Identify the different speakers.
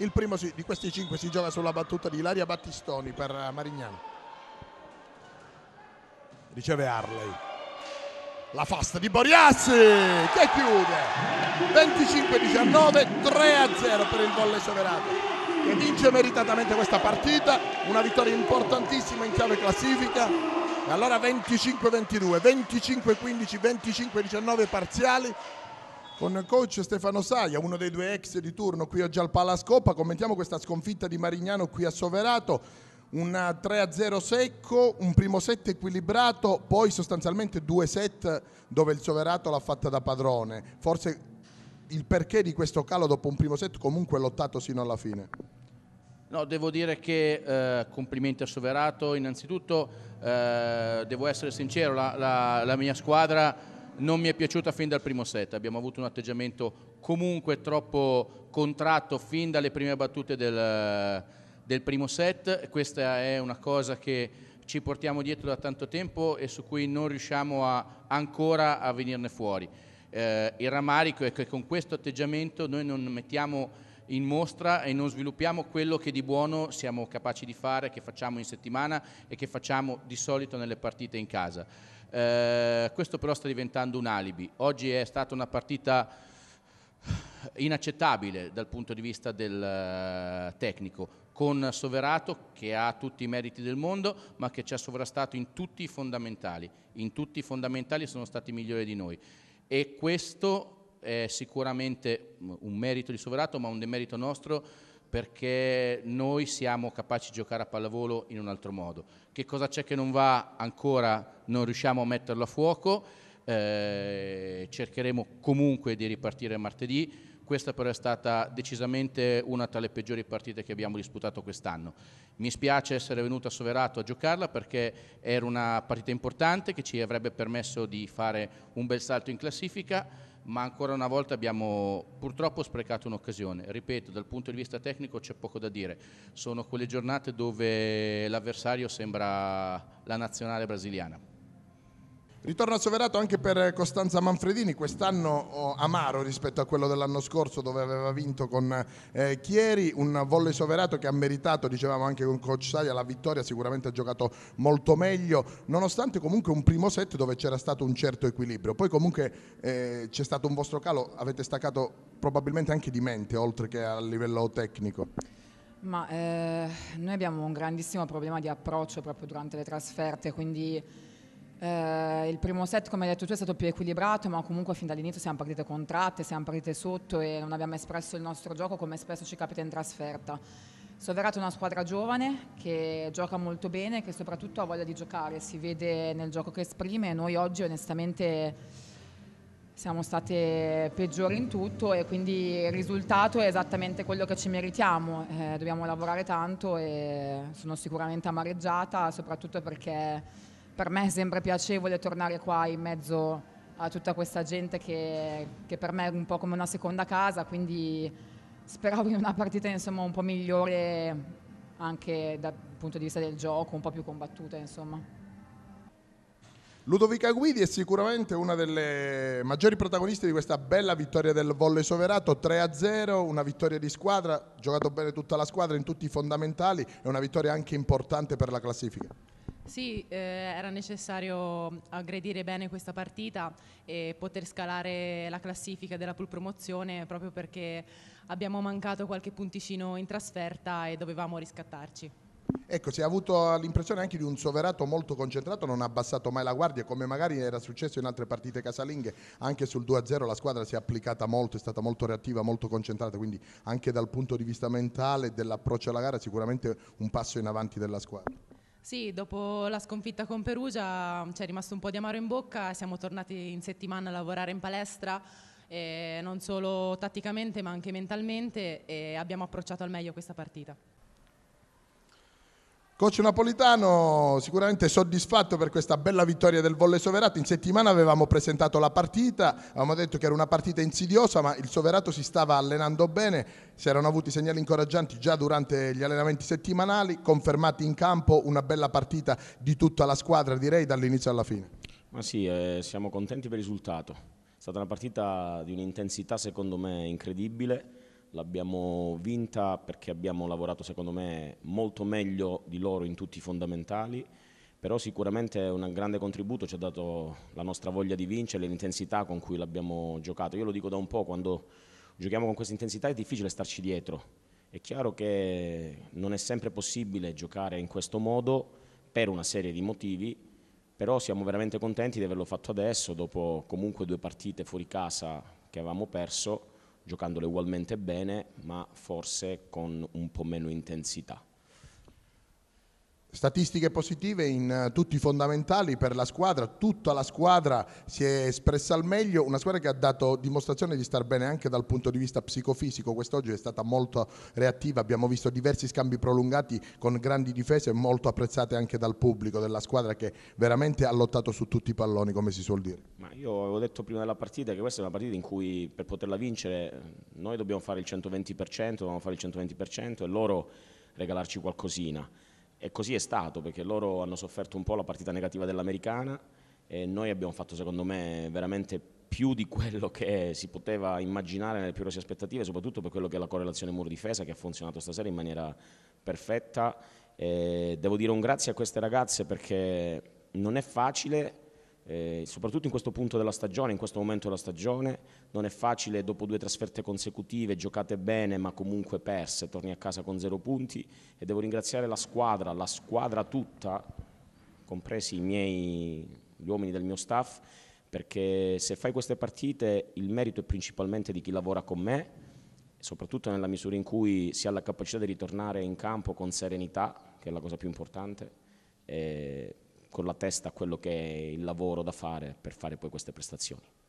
Speaker 1: Il primo di questi cinque si gioca sulla battuta di Ilaria Battistoni per eh, Marignano. Riceve Harley. La fasta di Boriassi che chiude 25-19, 3-0 per il volle Soverato che vince meritatamente questa partita, una vittoria importantissima in chiave classifica. E allora 25-22, 25-15, 25-19 parziali, con coach Stefano Saia, uno dei due ex di turno qui oggi al Palascopa. Commentiamo questa sconfitta di Marignano qui a Soverato. Un 3-0 secco, un primo set equilibrato, poi sostanzialmente due set dove il Soverato l'ha fatta da padrone. Forse il perché di questo calo dopo un primo set comunque lottato sino alla fine.
Speaker 2: No, devo dire che eh, complimenti a Soverato. Innanzitutto eh, devo essere sincero, la, la, la mia squadra non mi è piaciuta fin dal primo set, abbiamo avuto un atteggiamento comunque troppo contratto fin dalle prime battute del, del primo set, questa è una cosa che ci portiamo dietro da tanto tempo e su cui non riusciamo a, ancora a venirne fuori. Eh, il rammarico è che con questo atteggiamento noi non mettiamo in mostra e non sviluppiamo quello che di buono siamo capaci di fare, che facciamo in settimana e che facciamo di solito nelle partite in casa. Eh, questo però sta diventando un alibi. Oggi è stata una partita inaccettabile dal punto di vista del eh, tecnico, con Soverato che ha tutti i meriti del mondo ma che ci ha sovrastato in tutti i fondamentali, in tutti i fondamentali sono stati migliori di noi e questo è sicuramente mm, un merito di Soverato, ma un demerito nostro perché noi siamo capaci di giocare a pallavolo in un altro modo. Che cosa c'è che non va ancora, non riusciamo a metterlo a fuoco, eh, cercheremo comunque di ripartire martedì, questa però è stata decisamente una tra le peggiori partite che abbiamo disputato quest'anno. Mi spiace essere venuto a Soverato a giocarla perché era una partita importante che ci avrebbe permesso di fare un bel salto in classifica ma ancora una volta abbiamo purtroppo sprecato un'occasione. Ripeto, dal punto di vista tecnico c'è poco da dire. Sono quelle giornate dove l'avversario sembra la nazionale brasiliana. Ritorno a
Speaker 1: Soverato anche per eh, Costanza Manfredini, quest'anno oh, amaro rispetto a quello dell'anno scorso dove aveva vinto con eh, Chieri, un volley soverato che ha meritato, dicevamo anche con Coach Saia, la vittoria, sicuramente ha giocato molto meglio, nonostante comunque un primo set dove c'era stato un certo equilibrio, poi comunque eh, c'è stato un vostro calo, avete staccato probabilmente anche di mente oltre che a livello tecnico.
Speaker 3: Ma eh, noi abbiamo un grandissimo problema di approccio proprio durante le trasferte, quindi eh, il primo set, come hai detto tu, è stato più equilibrato, ma comunque fin dall'inizio siamo partite contratte, siamo partite sotto e non abbiamo espresso il nostro gioco come spesso ci capita in trasferta. Soverato è una squadra giovane che gioca molto bene, che soprattutto ha voglia di giocare, si vede nel gioco che esprime. Noi oggi onestamente siamo state peggiori in tutto e quindi il risultato è esattamente quello che ci meritiamo. Eh, dobbiamo lavorare tanto e sono sicuramente amareggiata, soprattutto perché per me è sempre piacevole tornare qua in mezzo a tutta questa gente che, che per me è un po' come una seconda casa, quindi speravo in una partita insomma, un po' migliore anche dal punto di vista del gioco, un po' più combattuta insomma.
Speaker 1: Ludovica Guidi è sicuramente una delle maggiori protagoniste di questa bella vittoria del volley soverato, 3-0, una vittoria di squadra, giocato bene tutta la squadra in tutti i fondamentali è una vittoria anche importante per la classifica.
Speaker 3: Sì, eh, era necessario aggredire bene questa partita e poter scalare la classifica della pool promozione proprio perché abbiamo mancato qualche punticino in trasferta e dovevamo riscattarci.
Speaker 1: Ecco, si è avuto l'impressione anche di un soverato molto concentrato, non ha abbassato mai la guardia, come magari era successo in altre partite casalinghe, anche sul 2-0 la squadra si è applicata molto, è stata molto reattiva, molto concentrata, quindi anche dal punto di vista mentale dell'approccio alla gara sicuramente un passo in avanti della squadra.
Speaker 3: Sì, dopo la sconfitta con Perugia mm, ci è rimasto un po' di amaro in bocca, siamo tornati in settimana a lavorare in palestra, eh, non solo tatticamente ma anche mentalmente e abbiamo approcciato al meglio questa partita.
Speaker 1: Coach Napolitano sicuramente soddisfatto per questa bella vittoria del Volle Soverato. In settimana avevamo presentato la partita, avevamo detto che era una partita insidiosa, ma il Soverato si stava allenando bene, si erano avuti segnali incoraggianti già durante gli allenamenti settimanali, confermati in campo una bella partita di tutta la squadra, direi dall'inizio alla fine.
Speaker 4: Ma sì, eh, siamo contenti per il risultato. È stata una partita di un'intensità secondo me incredibile l'abbiamo vinta perché abbiamo lavorato secondo me molto meglio di loro in tutti i fondamentali, però sicuramente un grande contributo ci ha dato la nostra voglia di vincere, l'intensità con cui l'abbiamo giocato. Io lo dico da un po', quando giochiamo con questa intensità è difficile starci dietro. È chiaro che non è sempre possibile giocare in questo modo per una serie di motivi, però siamo veramente contenti di averlo fatto adesso, dopo comunque due partite fuori casa che avevamo perso giocandole ugualmente bene ma forse con un po' meno intensità.
Speaker 1: Statistiche positive in eh, tutti i fondamentali per la squadra, tutta la squadra si è espressa al meglio, una squadra che ha dato dimostrazione di star bene anche dal punto di vista psicofisico, quest'oggi è stata molto reattiva, abbiamo visto diversi scambi prolungati con grandi difese molto apprezzate anche dal pubblico della squadra che veramente ha lottato su tutti i palloni come si suol dire.
Speaker 4: Ma io avevo detto prima della partita che questa è una partita in cui per poterla vincere noi dobbiamo fare il 120%, dobbiamo fare il 120% e loro regalarci qualcosina. E così è stato, perché loro hanno sofferto un po' la partita negativa dell'americana e noi abbiamo fatto, secondo me, veramente più di quello che si poteva immaginare nelle più grosse aspettative, soprattutto per quello che è la correlazione muro-difesa, che ha funzionato stasera in maniera perfetta. E devo dire un grazie a queste ragazze perché non è facile eh, soprattutto in questo punto della stagione, in questo momento della stagione, non è facile dopo due trasferte consecutive, giocate bene ma comunque perse, torni a casa con zero punti e devo ringraziare la squadra, la squadra tutta, compresi i miei, gli uomini del mio staff, perché se fai queste partite il merito è principalmente di chi lavora con me, soprattutto nella misura in cui si ha la capacità di ritornare in campo con serenità, che è la cosa più importante. Eh, con la testa quello che è il lavoro da fare per fare poi queste prestazioni.